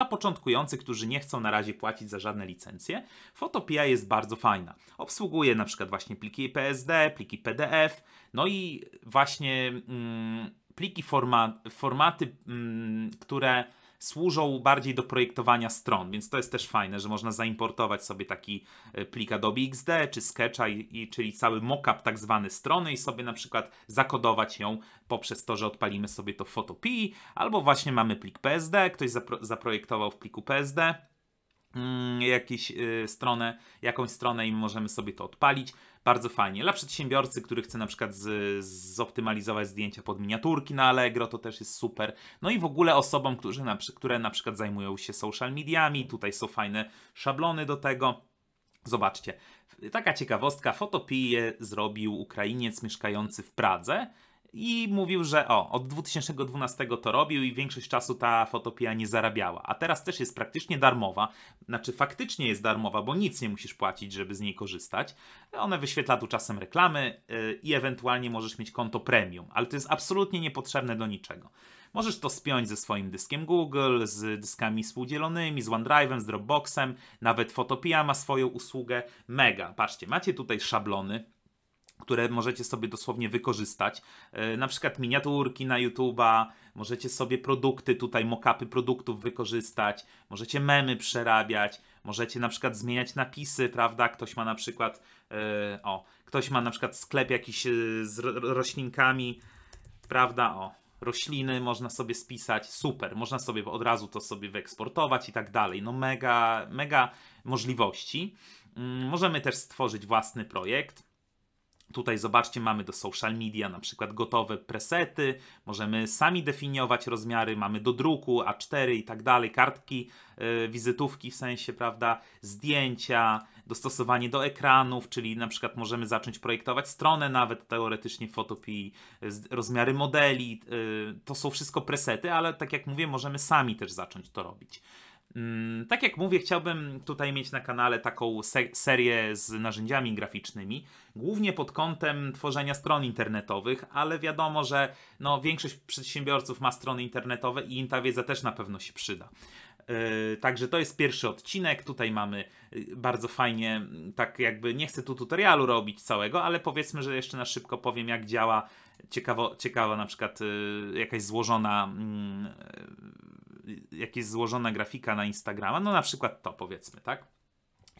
Dla początkujących, którzy nie chcą na razie płacić za żadne licencje, Photopia jest bardzo fajna. Obsługuje na przykład właśnie pliki PSD, pliki PDF, no i właśnie mm, pliki forma, formaty, mm, które służą bardziej do projektowania stron, więc to jest też fajne, że można zaimportować sobie taki e, plik Adobe XD czy Sketcha, i, i, czyli cały mockup tak zwany strony i sobie na przykład zakodować ją poprzez to, że odpalimy sobie to w Photopea, albo właśnie mamy plik PSD, ktoś zapro zaprojektował w pliku PSD, Mm, jakieś y, stronę, jakąś stronę i możemy sobie to odpalić. Bardzo fajnie. Dla przedsiębiorcy, który chce na przykład z, zoptymalizować zdjęcia pod miniaturki na Allegro, to też jest super. No i w ogóle osobom, którzy na, które na przykład zajmują się social mediami, tutaj są fajne szablony do tego. Zobaczcie, taka ciekawostka, fotopije zrobił Ukrainiec mieszkający w Pradze, i mówił, że o, od 2012 to robił i większość czasu ta fotopia nie zarabiała. A teraz też jest praktycznie darmowa. Znaczy, faktycznie jest darmowa, bo nic nie musisz płacić, żeby z niej korzystać. Ona wyświetla tu czasem reklamy yy, i ewentualnie możesz mieć konto premium, ale to jest absolutnie niepotrzebne do niczego. Możesz to spiąć ze swoim dyskiem Google, z dyskami współdzielonymi, z OneDrive'em, z Dropboxem, nawet Fotopia ma swoją usługę. Mega, patrzcie, macie tutaj szablony które możecie sobie dosłownie wykorzystać. E, na przykład miniaturki na YouTube'a, możecie sobie produkty tutaj, mockupy produktów wykorzystać, możecie memy przerabiać, możecie na przykład zmieniać napisy, prawda? Ktoś ma na przykład, e, o, ktoś ma na przykład sklep jakiś e, z roślinkami, prawda? O, rośliny można sobie spisać, super, można sobie od razu to sobie wyeksportować i tak dalej. No mega, mega możliwości. Mm, możemy też stworzyć własny projekt Tutaj zobaczcie, mamy do social media na przykład gotowe presety, możemy sami definiować rozmiary, mamy do druku A4 i tak dalej, kartki, yy, wizytówki w sensie, prawda, zdjęcia, dostosowanie do ekranów, czyli na przykład możemy zacząć projektować stronę nawet teoretycznie w Photopii, e, rozmiary modeli, e, to są wszystko presety, ale tak jak mówię, możemy sami też zacząć to robić. Mm, tak jak mówię, chciałbym tutaj mieć na kanale taką se serię z narzędziami graficznymi, głównie pod kątem tworzenia stron internetowych, ale wiadomo, że no, większość przedsiębiorców ma strony internetowe i im ta wiedza też na pewno się przyda. Yy, także to jest pierwszy odcinek. Tutaj mamy yy, bardzo fajnie, mm, tak jakby nie chcę tu tutorialu robić całego, ale powiedzmy, że jeszcze na szybko powiem, jak działa ciekawa na przykład yy, jakaś złożona. Yy, jak jest złożona grafika na Instagrama, no na przykład to powiedzmy, tak?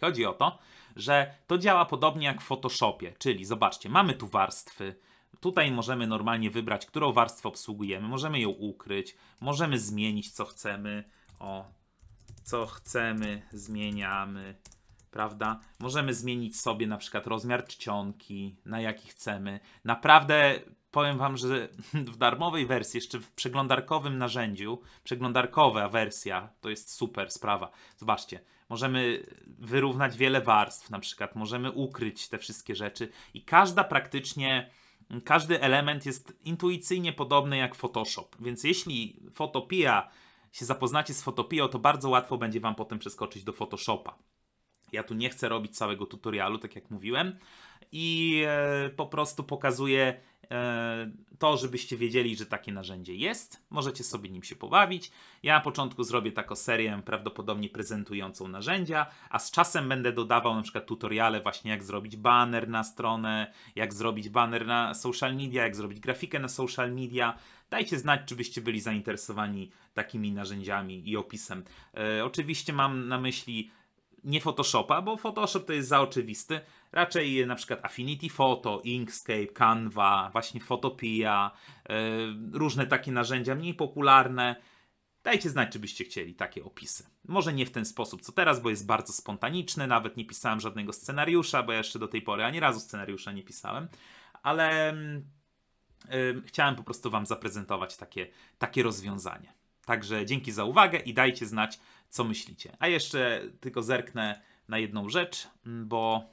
Chodzi o to, że to działa podobnie jak w Photoshopie, czyli zobaczcie, mamy tu warstwy, Tutaj możemy normalnie wybrać, którą warstwę obsługujemy. Możemy ją ukryć, możemy zmienić co chcemy. O, co chcemy, zmieniamy, prawda? Możemy zmienić sobie na przykład rozmiar czcionki, na jaki chcemy. Naprawdę powiem wam, że w darmowej wersji, jeszcze w przeglądarkowym narzędziu, przeglądarkowa wersja, to jest super sprawa. Zobaczcie, możemy wyrównać wiele warstw, na przykład możemy ukryć te wszystkie rzeczy i każda praktycznie każdy element jest intuicyjnie podobny jak Photoshop. Więc jeśli Photopia się zapoznacie z Photopia, to bardzo łatwo będzie wam potem przeskoczyć do Photoshopa. Ja tu nie chcę robić całego tutorialu, tak jak mówiłem, i e, po prostu pokazuje e, to, żebyście wiedzieli, że takie narzędzie jest. Możecie sobie nim się pobawić. Ja na początku zrobię taką serię prawdopodobnie prezentującą narzędzia, a z czasem będę dodawał na przykład tutoriale właśnie jak zrobić banner na stronę, jak zrobić banner na social media, jak zrobić grafikę na social media. Dajcie znać, czy byście byli zainteresowani takimi narzędziami i opisem. E, oczywiście mam na myśli nie Photoshopa, bo Photoshop to jest za oczywisty, Raczej e, na przykład Affinity Photo, Inkscape, Canva, właśnie Photopia, e, różne takie narzędzia mniej popularne. Dajcie znać, czy byście chcieli takie opisy. Może nie w ten sposób, co teraz, bo jest bardzo spontaniczny, nawet nie pisałem żadnego scenariusza, bo ja jeszcze do tej pory ani razu scenariusza nie pisałem, ale yy, chciałem po prostu Wam zaprezentować takie, takie rozwiązanie. Także dzięki za uwagę i dajcie znać, co myślicie. A jeszcze tylko zerknę na jedną rzecz, bo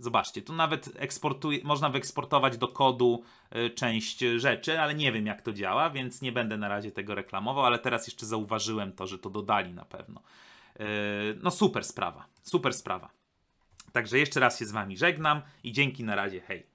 Zobaczcie, tu nawet eksportuje, można wyeksportować do kodu y, część rzeczy, ale nie wiem jak to działa, więc nie będę na razie tego reklamował, ale teraz jeszcze zauważyłem to, że to dodali na pewno. Y, no super sprawa, super sprawa. Także jeszcze raz się z Wami żegnam i dzięki na razie, hej.